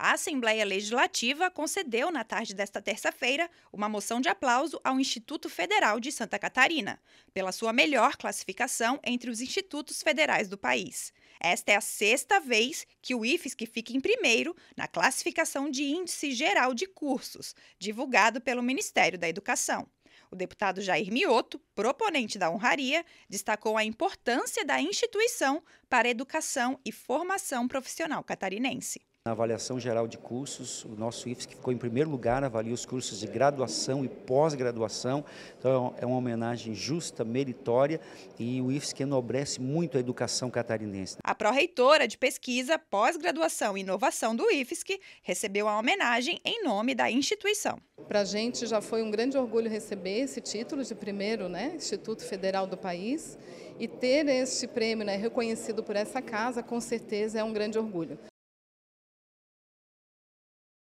A Assembleia Legislativa concedeu, na tarde desta terça-feira, uma moção de aplauso ao Instituto Federal de Santa Catarina, pela sua melhor classificação entre os institutos federais do país. Esta é a sexta vez que o IFSC fica em primeiro na classificação de Índice Geral de Cursos, divulgado pelo Ministério da Educação. O deputado Jair Mioto, proponente da honraria, destacou a importância da instituição para a educação e formação profissional catarinense. Na avaliação geral de cursos, o nosso IFES, que ficou em primeiro lugar, avalia os cursos de graduação e pós-graduação. Então, é, é uma homenagem justa, meritória e o IFES que enobrece muito a educação catarinense. A pró-reitora de pesquisa, pós-graduação e inovação do IFSC recebeu a homenagem em nome da instituição. Para a gente já foi um grande orgulho receber esse título de primeiro né, Instituto Federal do país e ter este prêmio né, reconhecido por essa casa com certeza é um grande orgulho.